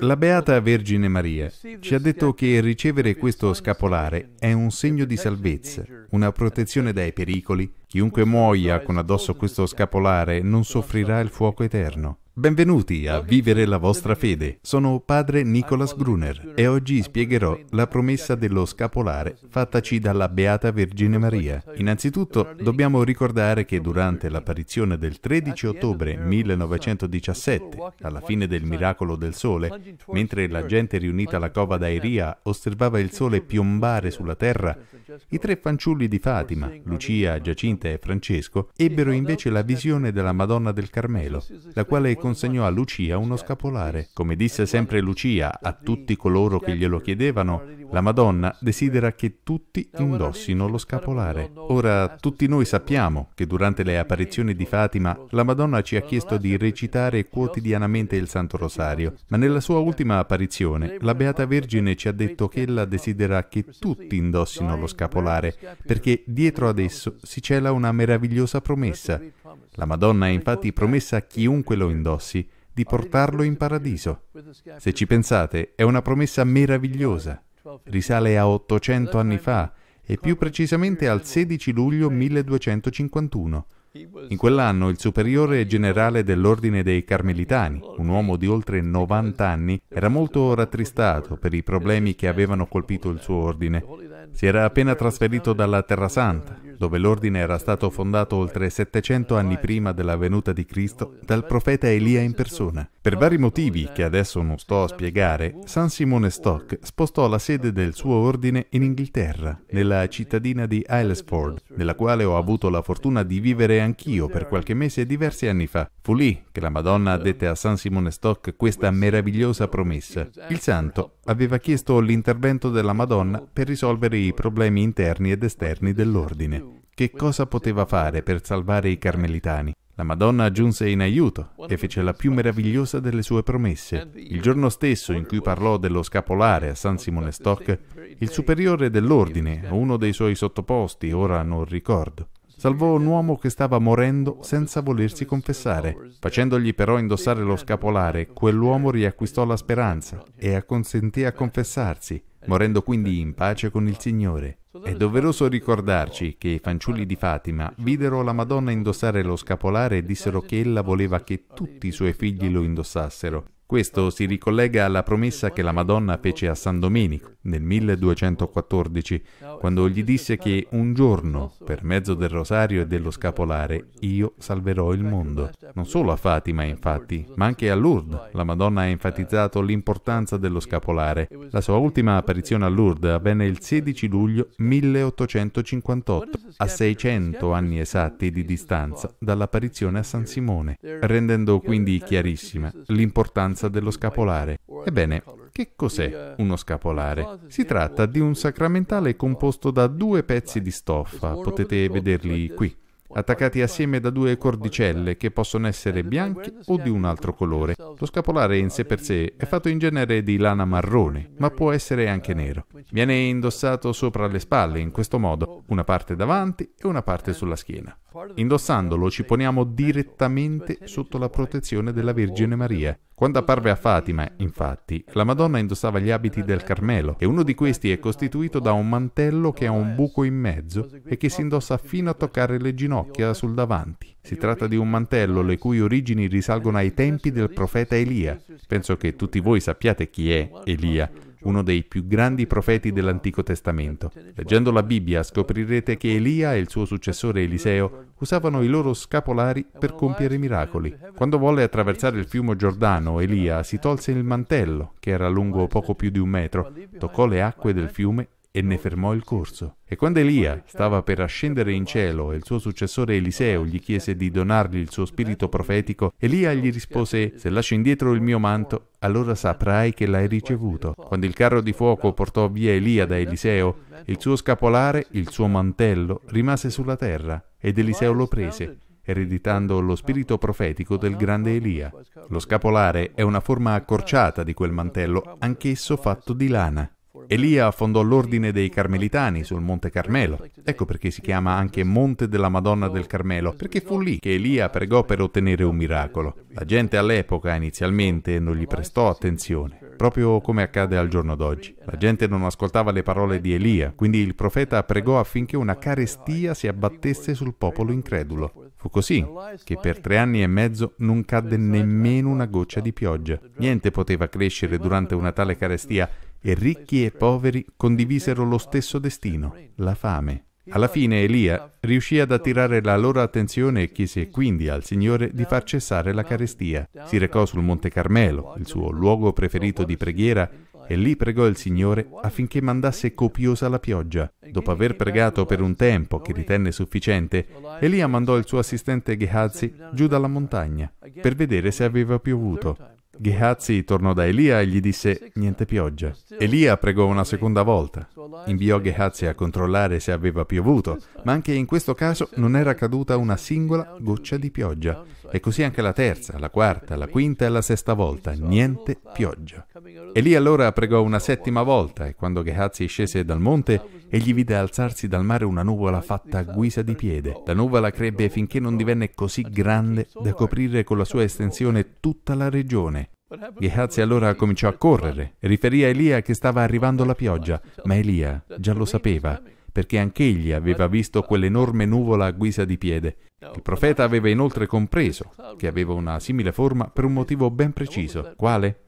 La Beata Vergine Maria ci ha detto che ricevere questo scapolare è un segno di salvezza, una protezione dai pericoli. Chiunque muoia con addosso questo scapolare non soffrirà il fuoco eterno. Benvenuti a Vivere la vostra fede. Sono padre Nicolas Gruner e oggi spiegherò la promessa dello scapolare fattaci dalla Beata Vergine Maria. Innanzitutto dobbiamo ricordare che durante l'apparizione del 13 ottobre 1917, alla fine del miracolo del sole, mentre la gente riunita alla cova d'Airia osservava il sole piombare sulla terra, i tre fanciulli di Fatima, Lucia, Giacinta e Francesco, ebbero invece la visione della Madonna del Carmelo, la quale consegnò a Lucia uno scapolare. Come disse sempre Lucia a tutti coloro che glielo chiedevano, la Madonna desidera che tutti indossino lo scapolare. Ora, tutti noi sappiamo che durante le apparizioni di Fatima la Madonna ci ha chiesto di recitare quotidianamente il Santo Rosario, ma nella sua cioè, ultima apparizione la Beata Vergine ci ha detto che ella desidera che tutti indossino lo scapolare, perché dietro ad esso si cela una meravigliosa promessa. La Madonna ha infatti promessa a chiunque lo indossi di portarlo in paradiso. Se ci pensate, è una promessa meravigliosa risale a 800 anni fa e più precisamente al 16 luglio 1251. In quell'anno il superiore generale dell'ordine dei Carmelitani, un uomo di oltre 90 anni, era molto rattristato per i problemi che avevano colpito il suo ordine. Si era appena trasferito dalla Terra Santa, dove l'ordine era stato fondato oltre 700 anni prima della venuta di Cristo dal profeta Elia in persona. Per vari motivi che adesso non sto a spiegare, San Simone Stock spostò la sede del suo ordine in Inghilterra, nella cittadina di Aylesford, nella quale ho avuto la fortuna di vivere anch'io per qualche mese diversi anni fa. Fu lì che la Madonna dette a San Simone Stock questa meravigliosa promessa. Il santo aveva chiesto l'intervento della Madonna per risolvere i problemi interni ed esterni dell'ordine. Che cosa poteva fare per salvare i carmelitani? La Madonna giunse in aiuto e fece la più meravigliosa delle sue promesse. Il giorno stesso in cui parlò dello scapolare a San Simone Stock, il superiore dell'ordine, uno dei suoi sottoposti, ora non ricordo, salvò un uomo che stava morendo senza volersi confessare. Facendogli però indossare lo scapolare, quell'uomo riacquistò la speranza e acconsentì a confessarsi morendo quindi in pace con il Signore. È doveroso ricordarci che i fanciulli di Fatima videro la Madonna indossare lo scapolare e dissero che ella voleva che tutti i suoi figli lo indossassero. Questo si ricollega alla promessa che la Madonna fece a San Domenico nel 1214, quando gli disse che un giorno, per mezzo del rosario e dello scapolare, io salverò il mondo. Non solo a Fatima, infatti, ma anche a Lourdes. La Madonna ha enfatizzato l'importanza dello scapolare. La sua ultima apparizione a Lourdes avvenne il 16 luglio 1858, a 600 anni esatti di distanza dall'apparizione a San Simone, rendendo quindi chiarissima l'importanza importanza dello scapolare. Ebbene, che cos'è uno scapolare? Si tratta di un sacramentale composto da due pezzi di stoffa, potete vederli qui attaccati assieme da due cordicelle che possono essere bianche o di un altro colore. Lo scapolare in sé per sé è fatto in genere di lana marrone, ma può essere anche nero. Viene indossato sopra le spalle in questo modo, una parte davanti e una parte sulla schiena. Indossandolo ci poniamo direttamente sotto la protezione della Vergine Maria. Quando apparve a Fatima, infatti, la Madonna indossava gli abiti del Carmelo e uno di questi è costituito da un mantello che ha un buco in mezzo e che si indossa fino a toccare le ginocchia sul davanti. Si tratta di un mantello le cui origini risalgono ai tempi del profeta Elia. Penso che tutti voi sappiate chi è Elia uno dei più grandi profeti dell'Antico Testamento. Leggendo la Bibbia scoprirete che Elia e il suo successore Eliseo usavano i loro scapolari per compiere miracoli. Quando volle attraversare il fiume Giordano, Elia si tolse il mantello, che era lungo poco più di un metro, toccò le acque del fiume e ne fermò il corso. E quando Elia stava per ascendere in cielo e il suo successore Eliseo gli chiese di donargli il suo spirito profetico, Elia gli rispose, se lascio indietro il mio manto, allora saprai che l'hai ricevuto. Quando il carro di fuoco portò via Elia da Eliseo, il suo scapolare, il suo mantello, rimase sulla terra ed Eliseo lo prese ereditando lo spirito profetico del grande Elia. Lo scapolare è una forma accorciata di quel mantello, anch'esso fatto di lana. Elia fondò l'ordine dei Carmelitani sul Monte Carmelo. Ecco perché si chiama anche Monte della Madonna del Carmelo, perché fu lì che Elia pregò per ottenere un miracolo. La gente all'epoca inizialmente non gli prestò attenzione, proprio come accade al giorno d'oggi. La gente non ascoltava le parole di Elia, quindi il profeta pregò affinché una carestia si abbattesse sul popolo incredulo. Fu così che per tre anni e mezzo non cadde nemmeno una goccia di pioggia. Niente poteva crescere durante una tale carestia e ricchi e poveri condivisero lo stesso destino, la fame. Alla fine Elia riuscì ad attirare la loro attenzione e chiese quindi al Signore di far cessare la carestia. Si recò sul Monte Carmelo, il suo luogo preferito di preghiera, e lì pregò il Signore affinché mandasse copiosa la pioggia. Dopo aver pregato per un tempo che ritenne sufficiente, Elia mandò il suo assistente Gehazi giù dalla montagna per vedere se aveva piovuto. Gehazi tornò da Elia e gli disse niente pioggia. Elia pregò una seconda volta. Inviò Gehazi a controllare se aveva piovuto ma anche in questo caso non era caduta una singola goccia di pioggia. E così anche la terza, la quarta, la quinta e la sesta volta, niente pioggia. Elì allora pregò una settima volta e quando Gehazi scese dal monte, egli vide alzarsi dal mare una nuvola fatta a guisa di piede. La nuvola crebbe finché non divenne così grande da coprire con la sua estensione tutta la regione. Gehazi allora cominciò a correre e riferì a Elia che stava arrivando la pioggia, ma Elia già lo sapeva perché anch'egli aveva visto quell'enorme nuvola a guisa di piede. Il profeta aveva inoltre compreso che aveva una simile forma per un motivo ben preciso. Quale?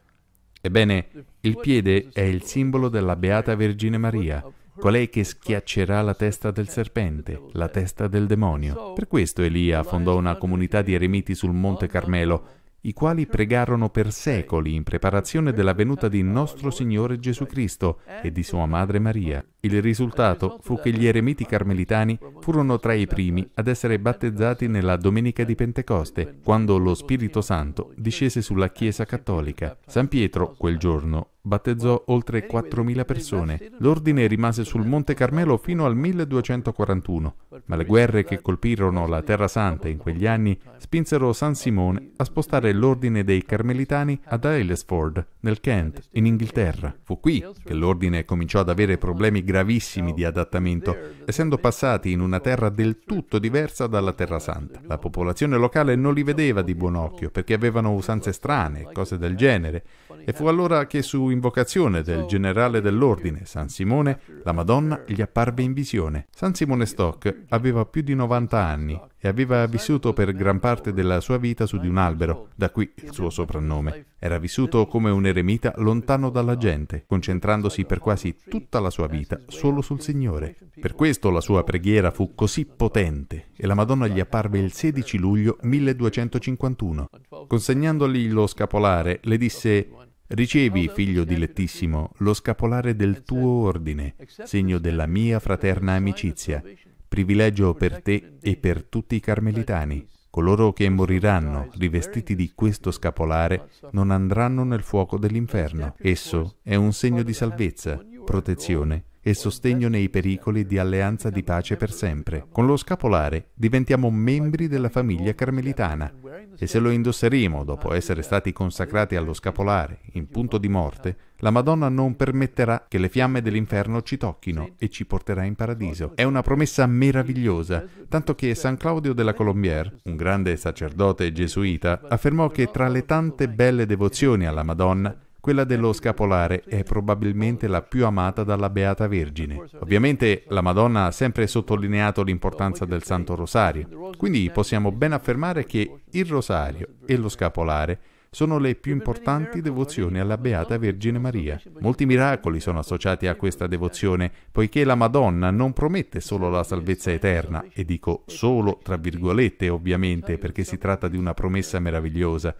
Ebbene, il piede è il simbolo della Beata Vergine Maria, colei che schiaccerà la testa del serpente, la testa del demonio. Per questo Elia fondò una comunità di eremiti sul Monte Carmelo i quali pregarono per secoli in preparazione della venuta di nostro Signore Gesù Cristo e di sua Madre Maria. Il risultato fu che gli eremiti carmelitani furono tra i primi ad essere battezzati nella domenica di Pentecoste, quando lo Spirito Santo discese sulla Chiesa cattolica. San Pietro, quel giorno, battezzò oltre 4.000 persone. L'ordine rimase sul Monte Carmelo fino al 1241, ma le guerre che colpirono la Terra Santa in quegli anni spinsero San Simone a spostare l'ordine dei Carmelitani ad Aylesford, nel Kent, in Inghilterra. Fu qui che l'ordine cominciò ad avere problemi gravissimi di adattamento, essendo passati in una terra del tutto diversa dalla Terra Santa. La popolazione locale non li vedeva di buon occhio perché avevano usanze strane e cose del genere e fu allora che su invocazione del generale dell'ordine, eh, San Simone, la Madonna gli apparve in visione. San Simone Stock aveva più di 90 anni e aveva vissuto per gran parte della sua vita su di un albero, da qui il suo soprannome. Era vissuto come un eremita lontano dalla gente, concentrandosi per quasi tutta la sua vita solo sul Signore. Per questo la sua preghiera fu così potente e la Madonna gli apparve il 16 luglio 1251. Consegnandogli lo scapolare, le disse Ricevi, figlio dilettissimo, lo scapolare del tuo ordine, segno della mia fraterna amicizia, privilegio per te e per tutti i carmelitani. Coloro che moriranno rivestiti di questo scapolare non andranno nel fuoco dell'inferno. Esso è un segno di salvezza, protezione e sostegno nei pericoli di alleanza di pace per sempre. Con lo scapolare diventiamo membri della famiglia carmelitana e se lo indosseremo dopo essere stati consacrati allo scapolare in punto di morte, la Madonna non permetterà che le fiamme dell'inferno ci tocchino e ci porterà in paradiso. È una promessa meravigliosa, tanto che San Claudio della Colombière, un grande sacerdote gesuita, affermò che tra le tante belle devozioni alla Madonna, quella dello scapolare è probabilmente la più amata dalla Beata Vergine. Ovviamente la Madonna ha sempre sottolineato l'importanza del Santo Rosario, quindi possiamo ben affermare che il Rosario e lo scapolare sono le più importanti devozioni alla Beata Vergine Maria. Molti miracoli sono associati a questa devozione, poiché la Madonna non promette solo la salvezza eterna, e dico solo tra virgolette ovviamente perché si tratta di una promessa meravigliosa,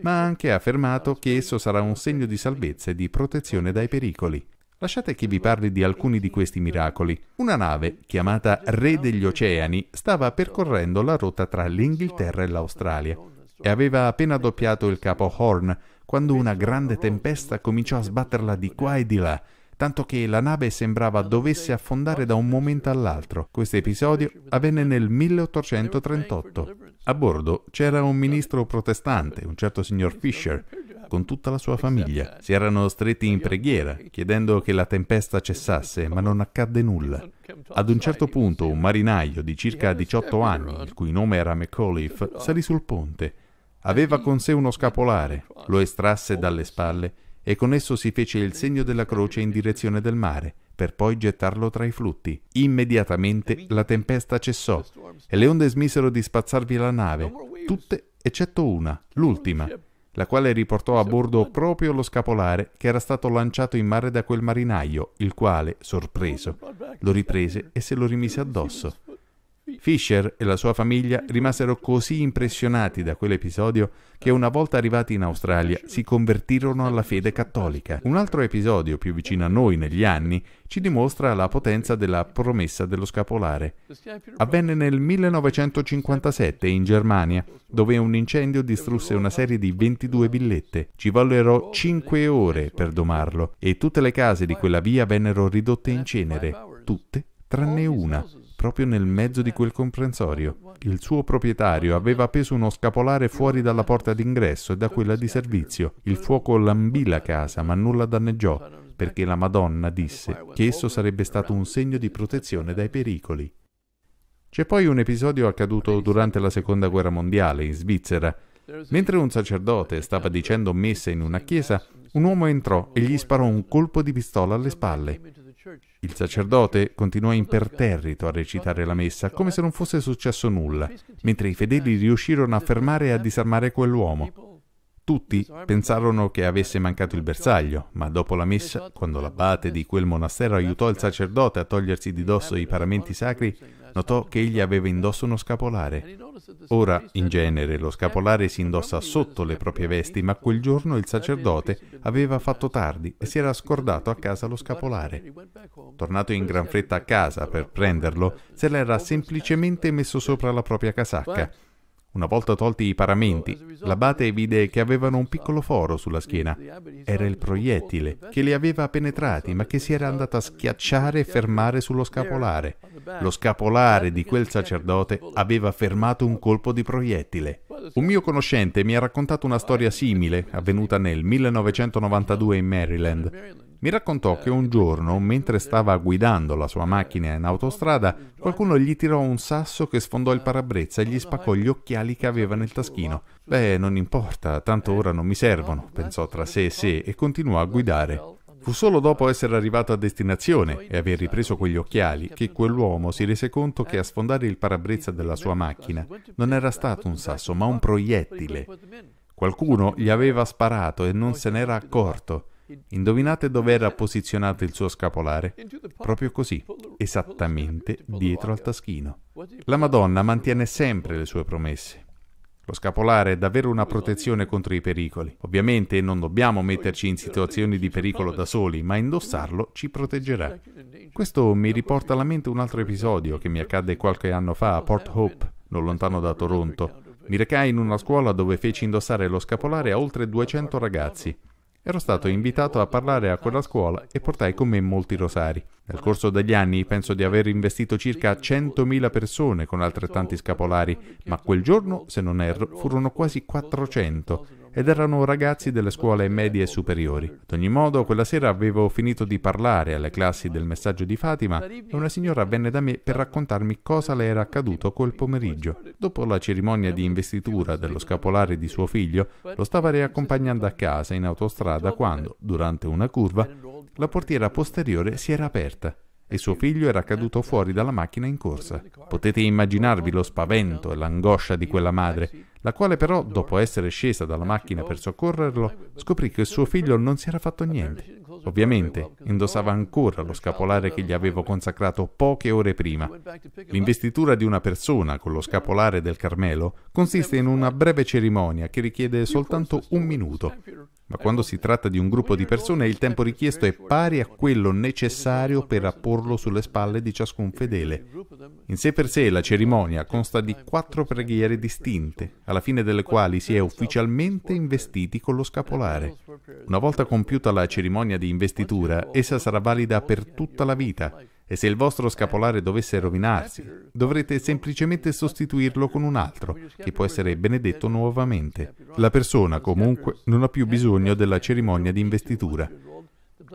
ma ha anche affermato che esso sarà un segno di salvezza e di protezione dai pericoli. Lasciate che vi parli di alcuni di questi miracoli. Una nave, chiamata Re degli Oceani, stava percorrendo la rotta tra l'Inghilterra e l'Australia e aveva appena doppiato il capo Horn quando una grande tempesta cominciò a sbatterla di qua e di là, tanto che la nave sembrava dovesse affondare da un momento all'altro. Questo episodio avvenne nel 1838. A bordo c'era un ministro protestante, un certo signor Fisher, con tutta la sua famiglia. Si erano stretti in preghiera, chiedendo che la tempesta cessasse, ma non accadde nulla. Ad un certo punto un marinaio di circa 18 anni, il cui nome era McAuliffe, salì sul ponte Aveva con sé uno scapolare, lo estrasse dalle spalle e con esso si fece il segno della croce in direzione del mare, per poi gettarlo tra i flutti. Immediatamente la tempesta cessò e le onde smisero di spazzarvi la nave, tutte eccetto una, l'ultima, la quale riportò a bordo proprio lo scapolare che era stato lanciato in mare da quel marinaio, il quale, sorpreso, lo riprese e se lo rimise addosso. Fisher e la sua famiglia rimasero così impressionati da quell'episodio che una volta arrivati in Australia si convertirono alla fede cattolica. Un altro episodio più vicino a noi negli anni ci dimostra la potenza della promessa dello scapolare. Avvenne nel 1957 in Germania, dove un incendio distrusse una serie di 22 villette. Ci vollero 5 ore per domarlo e tutte le case di quella via vennero ridotte in cenere, tutte tranne una, proprio nel mezzo di quel comprensorio. Il suo proprietario aveva appeso uno scapolare fuori dalla porta d'ingresso e da quella di servizio. Il fuoco lambì la casa, ma nulla danneggiò, perché la Madonna disse che esso sarebbe stato un segno di protezione dai pericoli. C'è poi un episodio accaduto durante la Seconda Guerra Mondiale in Svizzera. Mentre un sacerdote stava dicendo messa in una chiesa, un uomo entrò e gli sparò un colpo di pistola alle spalle. Il sacerdote continuò imperterrito a recitare la messa come se non fosse successo nulla, mentre i fedeli riuscirono a fermare e a disarmare quell'uomo. Tutti pensarono che avesse mancato il bersaglio, ma dopo la messa, quando l'abate di quel monastero aiutò il sacerdote a togliersi di dosso i paramenti sacri, notò che egli aveva indosso uno scapolare. Ora, in genere, lo scapolare si indossa sotto le proprie vesti, ma quel giorno il sacerdote aveva fatto tardi e si era scordato a casa lo scapolare. Tornato in gran fretta a casa per prenderlo, se l'era semplicemente messo sopra la propria casacca una volta tolti i paramenti, l'abate vide che avevano un piccolo foro sulla schiena. Era il proiettile che li aveva penetrati, ma che si era andato a schiacciare e fermare sullo scapolare. Lo scapolare di quel sacerdote aveva fermato un colpo di proiettile. Un mio conoscente mi ha raccontato una storia simile avvenuta nel 1992 in Maryland. Mi raccontò che un giorno, mentre stava guidando la sua macchina in autostrada, qualcuno gli tirò un sasso che sfondò il parabrezza e gli spaccò gli occhiali che aveva nel taschino. Beh, non importa, tanto ora non mi servono, pensò tra sé e sé e continuò a guidare. Fu solo dopo essere arrivato a destinazione e aver ripreso quegli occhiali che quell'uomo si rese conto che a sfondare il parabrezza della sua macchina non era stato un sasso, ma un proiettile. Qualcuno gli aveva sparato e non se n'era accorto. Indovinate dove era posizionato il suo scapolare? Proprio così, esattamente dietro al taschino. La Madonna mantiene sempre le sue promesse. Lo scapolare è davvero una protezione contro i pericoli. Ovviamente non dobbiamo metterci in situazioni di pericolo da soli, ma indossarlo ci proteggerà. Questo mi riporta alla mente un altro episodio che mi accadde qualche anno fa a Port Hope, non lontano da Toronto. Mi recai in una scuola dove feci indossare lo scapolare a oltre 200 ragazzi. Ero stato invitato a parlare a quella scuola e portai con me molti rosari. Nel corso degli anni penso di aver investito circa 100.000 persone con altrettanti scapolari, ma quel giorno, se non erro, furono quasi 400 ed erano ragazzi delle scuole medie e superiori. Ad ogni modo, quella sera avevo finito di parlare alle classi del messaggio di Fatima e una signora venne da me per raccontarmi cosa le era accaduto quel pomeriggio. Dopo la cerimonia di investitura dello scapolare di suo figlio, lo stava riaccompagnando a casa in autostrada quando, durante una curva, la portiera posteriore si era aperta e suo figlio era caduto fuori dalla macchina in corsa. Potete immaginarvi lo spavento e l'angoscia di quella madre, la quale però, dopo essere scesa dalla macchina per soccorrerlo, scoprì che suo figlio non si era fatto niente. Ovviamente indossava ancora lo scapolare che gli avevo consacrato poche ore prima. L'investitura di una persona con lo scapolare del Carmelo consiste in una breve cerimonia che richiede soltanto un minuto. Ma quando si tratta di un gruppo di persone il tempo richiesto è pari a quello necessario per apporlo sulle spalle di ciascun fedele. In sé per sé la cerimonia consta di quattro preghiere distinte, alla fine delle quali si è ufficialmente investiti con lo scapolare. Una volta compiuta la cerimonia di investitura, essa sarà valida per tutta la vita e se il vostro scapolare dovesse rovinarsi, dovrete semplicemente sostituirlo con un altro, che può essere benedetto nuovamente. La persona, comunque, non ha più bisogno della cerimonia di investitura.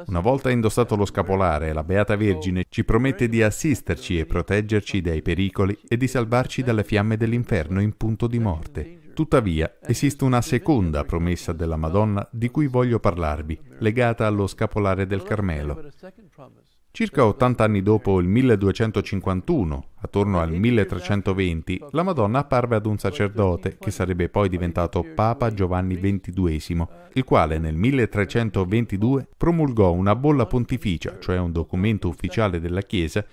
Una volta indossato lo scapolare, la Beata Vergine ci promette di assisterci e proteggerci dai pericoli e di salvarci dalle fiamme dell'inferno in punto di morte. Tuttavia, eh, esiste una seconda promessa della Madonna di cui voglio parlarvi, legata allo scapolare del Carmelo. Circa 80 anni dopo il 1251, Attorno al 1320 la Madonna apparve ad un sacerdote che sarebbe poi diventato Papa Giovanni XXII, il quale nel 1322 promulgò una bolla pontificia, cioè un documento ufficiale della Chiesa,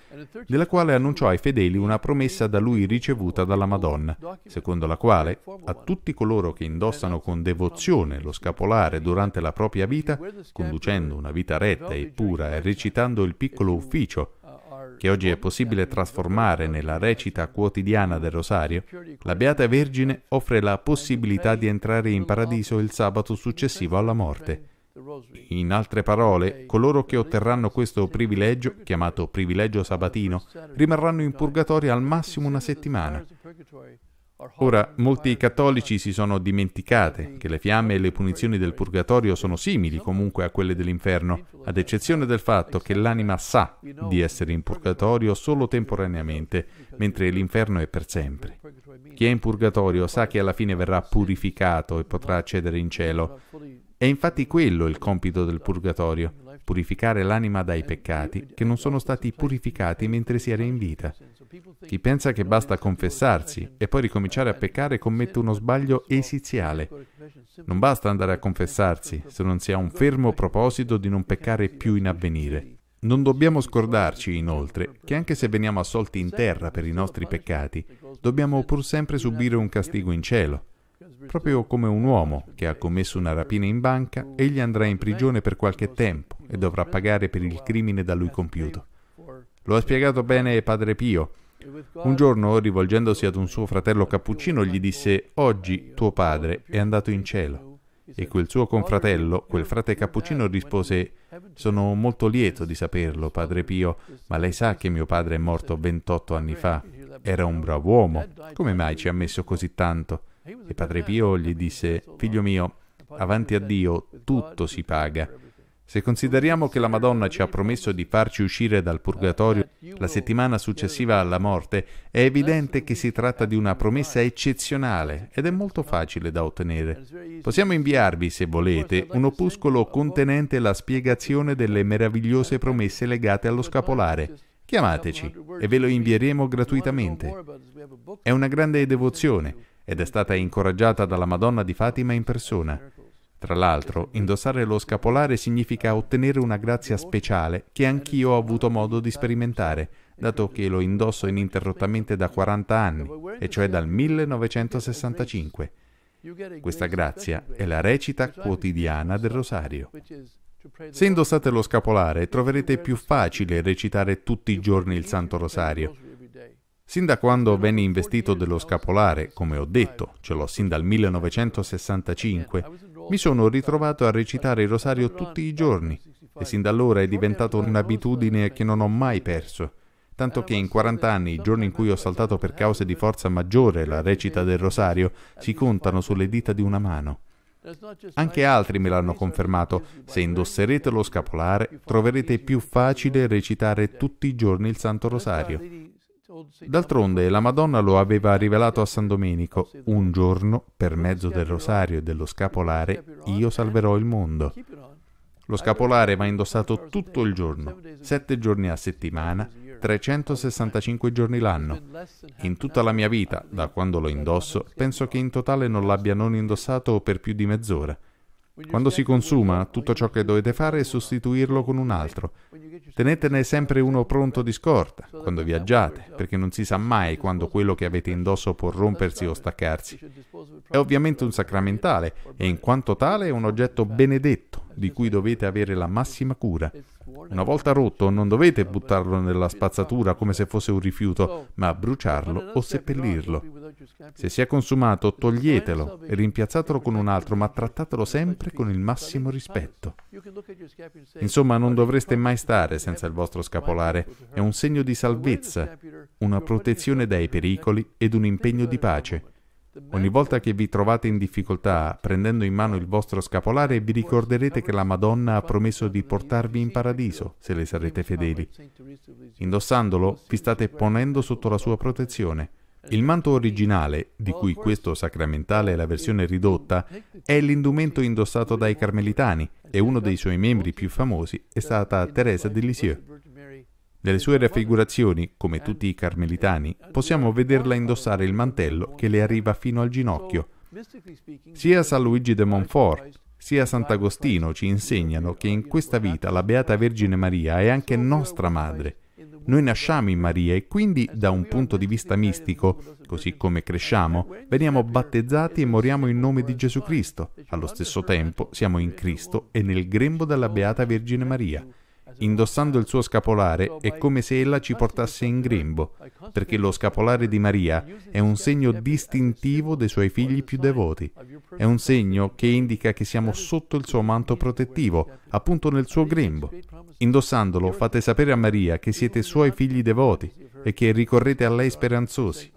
nella quale annunciò ai fedeli una promessa da lui ricevuta dalla Madonna, secondo la quale a tutti coloro che indossano con devozione lo scapolare durante la propria vita, conducendo una vita retta e pura e recitando il piccolo ufficio, che oggi è possibile trasformare nella recita quotidiana del rosario, la Beata Vergine offre la possibilità di entrare in paradiso il sabato successivo alla morte. In altre parole, coloro che otterranno questo privilegio, chiamato privilegio sabatino, rimarranno in purgatorio al massimo una settimana. Ora, molti cattolici si sono dimenticate che le fiamme e le punizioni del purgatorio sono simili comunque a quelle dell'inferno, ad eccezione del fatto che l'anima sa di essere in purgatorio solo temporaneamente, mentre l'inferno è per sempre. Chi è in purgatorio sa che alla fine verrà purificato e potrà accedere in cielo. È infatti quello il compito del purgatorio, purificare l'anima dai peccati che non sono stati purificati mentre si era in vita. Chi pensa che basta confessarsi e poi ricominciare a peccare commette uno sbaglio esiziale. Non basta andare a confessarsi se non si ha un fermo proposito di non peccare più in avvenire. Non dobbiamo scordarci, inoltre, che anche se veniamo assolti in terra per i nostri peccati, dobbiamo pur sempre subire un castigo in cielo. Proprio come un uomo che ha commesso una rapina in banca, egli andrà in prigione per qualche tempo e dovrà pagare per il crimine da lui compiuto. Lo ha spiegato bene Padre Pio un giorno, rivolgendosi ad un suo fratello cappuccino, gli disse, Oggi tuo padre è andato in cielo. E quel suo confratello, quel frate cappuccino, rispose, Sono molto lieto di saperlo, padre Pio, ma lei sa che mio padre è morto 28 anni fa. Era un bravo uomo. Come mai ci ha messo così tanto? E padre Pio gli disse, Figlio mio, avanti a Dio tutto si paga se consideriamo che la Madonna ci ha promesso di farci uscire dal purgatorio la settimana successiva alla morte, è evidente che si tratta di una promessa eccezionale ed è molto facile da ottenere. Possiamo inviarvi, se volete, un opuscolo contenente la spiegazione delle meravigliose promesse legate allo scapolare. Chiamateci e ve lo invieremo gratuitamente. È una grande devozione ed è stata incoraggiata dalla Madonna di Fatima in persona. Tra l'altro, indossare lo scapolare significa ottenere una grazia speciale che anch'io ho avuto modo di sperimentare, dato che lo indosso ininterrottamente da 40 anni, e cioè dal 1965. Questa grazia è la recita quotidiana del rosario. Se indossate lo scapolare troverete più facile recitare tutti i giorni il Santo Rosario. Sin da quando venne investito dello scapolare, come ho detto, ce l'ho sin dal 1965, mi sono ritrovato a recitare il rosario tutti i giorni e sin da allora è diventata un'abitudine che non ho mai perso. Tanto che in 40 anni, i giorni in cui ho saltato per cause di forza maggiore la recita del rosario si contano sulle dita di una mano. Anche altri me l'hanno confermato. Se indosserete lo scapolare, troverete più facile recitare tutti i giorni il Santo Rosario. D'altronde la Madonna lo aveva rivelato a San Domenico, un giorno, per mezzo del rosario e dello scapolare, io salverò il mondo. Lo scapolare va indossato tutto il giorno, sette giorni a settimana, 365 giorni l'anno. In tutta la mia vita, da quando lo indosso, penso che in totale non l'abbia non indossato per più di mezz'ora. Quando si consuma, tutto ciò che dovete fare è sostituirlo con un altro. Tenetene sempre uno pronto di scorta quando viaggiate, perché non si sa mai quando quello che avete indosso può rompersi o staccarsi. È ovviamente un sacramentale e in quanto tale è un oggetto benedetto di cui dovete avere la massima cura. Una volta rotto non dovete buttarlo nella spazzatura come se fosse un rifiuto, ma bruciarlo o seppellirlo. Se si è consumato, toglietelo e rimpiazzatelo con un altro, ma trattatelo sempre con il massimo rispetto. Insomma, non dovreste mai stare senza il vostro scapolare. È un segno di salvezza, una protezione dai pericoli ed un impegno di pace. Ogni volta che vi trovate in difficoltà, prendendo in mano il vostro scapolare, vi ricorderete che la Madonna ha promesso di portarvi in paradiso se le sarete fedeli. Indossandolo, vi state ponendo sotto la sua protezione. Il manto originale, di cui questo sacramentale è la versione ridotta, è l'indumento indossato dai carmelitani e uno dei suoi membri più famosi è stata Teresa de Lisieux. Nelle sue raffigurazioni, come tutti i carmelitani, possiamo vederla indossare il mantello che le arriva fino al ginocchio. Sia San Luigi de Montfort sia Sant'Agostino ci insegnano che in questa vita la Beata Vergine Maria è anche nostra madre. Noi nasciamo in Maria e quindi da un punto di vista mistico, così come cresciamo, veniamo battezzati e moriamo in nome di Gesù Cristo. Allo stesso tempo siamo in Cristo e nel grembo della Beata Vergine Maria. Indossando il suo scapolare è come se ella ci portasse in grembo, perché lo scapolare di Maria è un segno distintivo dei suoi figli più devoti. È un segno che indica che siamo sotto il suo manto protettivo, appunto nel suo grembo. Indossandolo fate sapere a Maria che siete suoi figli devoti e che ricorrete a lei speranzosi.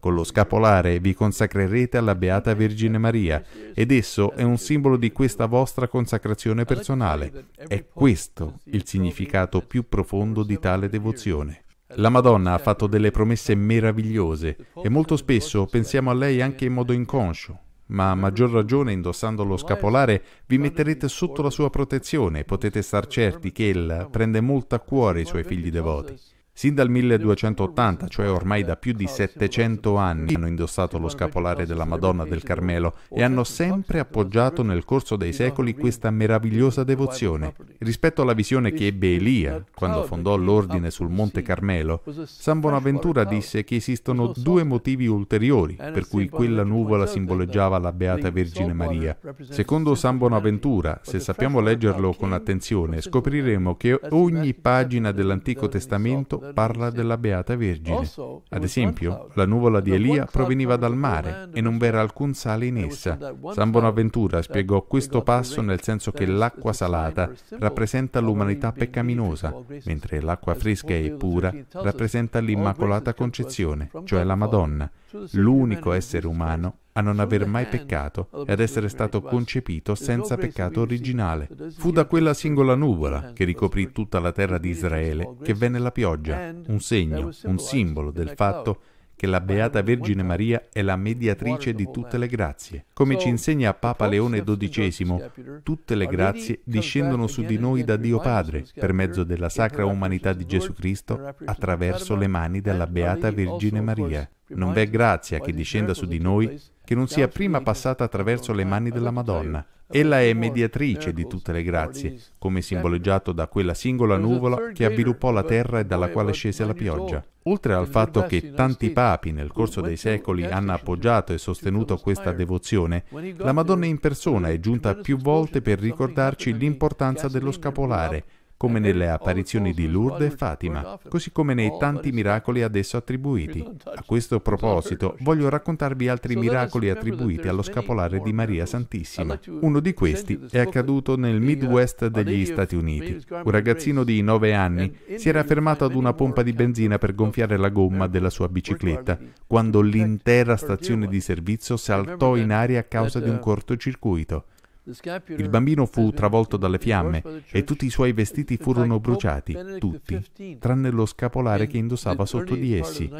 Con lo scapolare vi consacrerete alla Beata Vergine Maria ed esso è un simbolo di questa vostra consacrazione personale. È questo il significato più profondo di tale devozione. La Madonna ha fatto delle promesse meravigliose e molto spesso pensiamo a lei anche in modo inconscio, ma a maggior ragione indossando lo scapolare vi metterete sotto la sua protezione e potete star certi che ella prende molto a cuore i suoi figli devoti. Sin dal 1280, cioè ormai da più di 700 anni, hanno indossato lo scapolare della Madonna del Carmelo e hanno sempre appoggiato nel corso dei secoli questa meravigliosa devozione. Rispetto alla visione che ebbe Elia quando fondò l'ordine sul Monte Carmelo, San Bonaventura disse che esistono due motivi ulteriori per cui quella nuvola simboleggiava la Beata Vergine Maria. Secondo San Bonaventura, se sappiamo leggerlo con attenzione, scopriremo che ogni pagina dell'Antico Testamento parla della Beata Vergine. Ad esempio, la nuvola di Elia proveniva dal mare e non v'era alcun sale in essa. San Bonaventura spiegò questo passo nel senso che l'acqua salata rappresenta l'umanità peccaminosa, mentre l'acqua fresca e pura rappresenta l'Immacolata Concezione, cioè la Madonna, l'unico essere umano a non aver mai peccato e ad essere stato concepito senza peccato originale. Fu da quella singola nuvola che ricoprì tutta la terra di Israele che venne la pioggia, un segno, un simbolo del fatto che la Beata Vergine Maria è la mediatrice di tutte le grazie. Come ci insegna Papa Leone XII, tutte le grazie discendono su di noi da Dio Padre, per mezzo della sacra umanità di Gesù Cristo, attraverso le mani della Beata Vergine Maria. Non v'è grazia che discenda su di noi che non sia prima passata attraverso le mani della Madonna. Ella è mediatrice di tutte le grazie, come simboleggiato da quella singola nuvola che avviluppò la terra e dalla quale scese la pioggia. Oltre al fatto che tanti papi nel corso dei secoli hanno appoggiato e sostenuto questa devozione, la Madonna in persona è giunta più volte per ricordarci l'importanza dello scapolare, come nelle apparizioni di Lourdes e Fatima, così come nei tanti miracoli ad esso attribuiti. A questo proposito, voglio raccontarvi altri miracoli attribuiti allo scapolare di Maria Santissima. Uno di questi è accaduto nel Midwest degli Stati Uniti. Un ragazzino di 9 anni si era fermato ad una pompa di benzina per gonfiare la gomma della sua bicicletta, quando l'intera stazione di servizio saltò in aria a causa di un cortocircuito. Il bambino fu travolto dalle fiamme e tutti i suoi vestiti furono bruciati, tutti, tranne lo scapolare che indossava sotto di essi.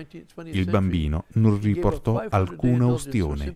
Il bambino non riportò alcuna ustione.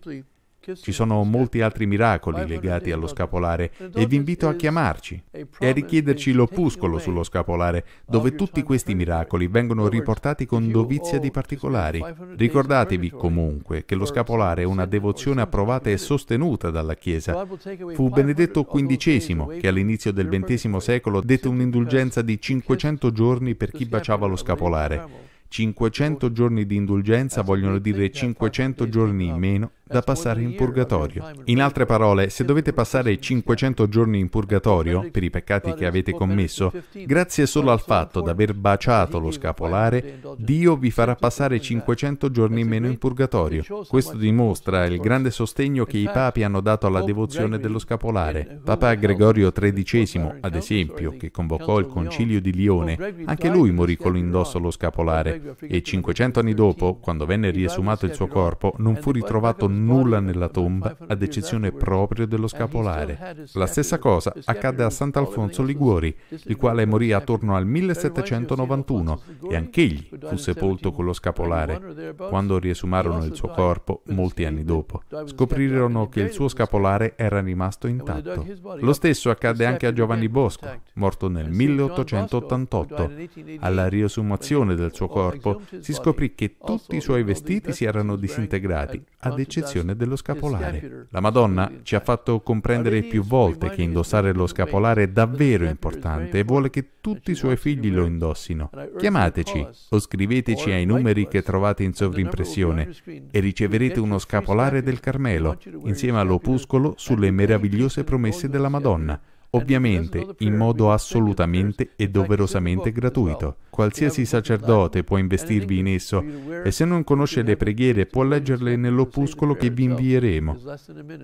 Ci sono molti altri miracoli legati allo scapolare e vi invito a chiamarci e a richiederci l'opuscolo sullo scapolare, dove tutti questi miracoli vengono riportati con dovizia di particolari. Ricordatevi comunque che lo scapolare è una devozione approvata e sostenuta dalla Chiesa. Fu Benedetto XV che all'inizio del XX secolo dette un'indulgenza di 500 giorni per chi baciava lo scapolare. 500 giorni di indulgenza vogliono dire 500 giorni in meno da passare in purgatorio. In altre parole, se dovete passare 500 giorni in purgatorio per i peccati che avete commesso, grazie solo al fatto di aver baciato lo scapolare, Dio vi farà passare 500 giorni in meno in purgatorio. Questo dimostra il grande sostegno che i papi hanno dato alla devozione dello scapolare. Papa Gregorio XIII, ad esempio, che convocò il concilio di Lione, anche lui morì con l'indosso allo scapolare e 500 anni dopo, quando venne riesumato il suo corpo, non fu ritrovato nulla nulla nella tomba ad eccezione proprio dello scapolare. La stessa cosa accadde a Sant'Alfonso Liguori, il quale morì attorno al 1791 e anch'egli fu sepolto con lo scapolare. Quando riesumarono il suo corpo, molti anni dopo, scoprirono che il suo scapolare era rimasto intatto. Lo stesso accadde anche a Giovanni Bosco, morto nel 1888. Alla riesumazione del suo corpo si scoprì che tutti i suoi vestiti si erano disintegrati, ad eccezione indicazione dello scapolare. La Madonna ci ha fatto comprendere più volte che indossare lo scapolare è davvero importante e vuole che tutti i suoi figli lo indossino. Chiamateci o scriveteci ai numeri che trovate in sovrimpressione e riceverete uno scapolare del Carmelo insieme all'opuscolo sulle meravigliose promesse della Madonna ovviamente in modo assolutamente e doverosamente gratuito. Qualsiasi sacerdote può investirvi in esso e se non conosce le preghiere può leggerle nell'opuscolo che vi invieremo.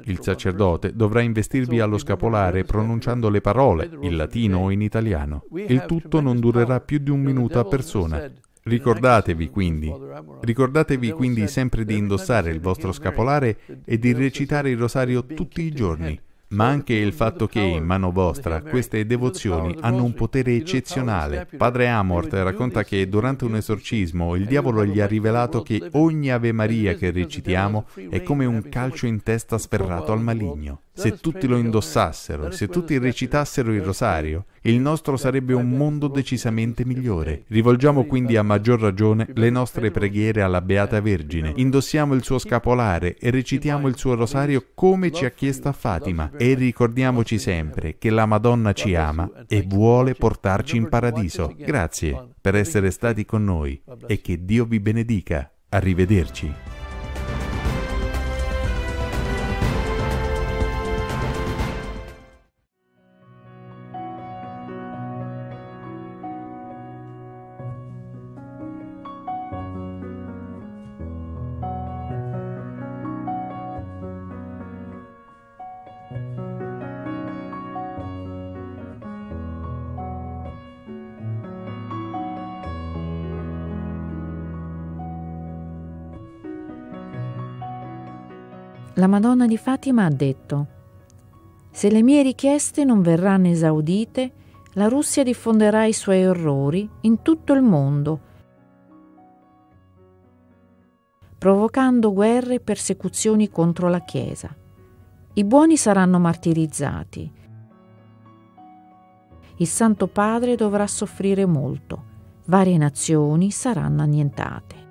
Il sacerdote dovrà investirvi allo scapolare pronunciando le parole, in latino o in italiano. Il tutto non durerà più di un minuto a persona. Ricordatevi quindi, ricordatevi quindi sempre di indossare il vostro scapolare e di recitare il rosario tutti i giorni ma anche il fatto che in mano vostra queste devozioni hanno un potere eccezionale. Padre Amort racconta che durante un esorcismo il diavolo gli ha rivelato che ogni Ave Maria che recitiamo è come un calcio in testa sferrato al maligno. Se tutti lo eh, indossassero, se tutti recitassero il rosario, il nostro sarebbe un mondo decisamente migliore. Rivolgiamo quindi a maggior ragione le nostre preghiere alla eh, Beata Vergine, indossiamo il suo scapolare e recitiamo il suo rosario come ci ha chiesto a Fatima e ricordiamoci sempre che la Madonna ci ama e vuole portarci in paradiso. Grazie per essere stati con noi e che Dio vi benedica. Arrivederci. La Madonna di Fatima ha detto, Se le mie richieste non verranno esaudite, la Russia diffonderà i suoi orrori in tutto il mondo, provocando guerre e persecuzioni contro la Chiesa. I buoni saranno martirizzati. Il Santo Padre dovrà soffrire molto. Varie nazioni saranno annientate.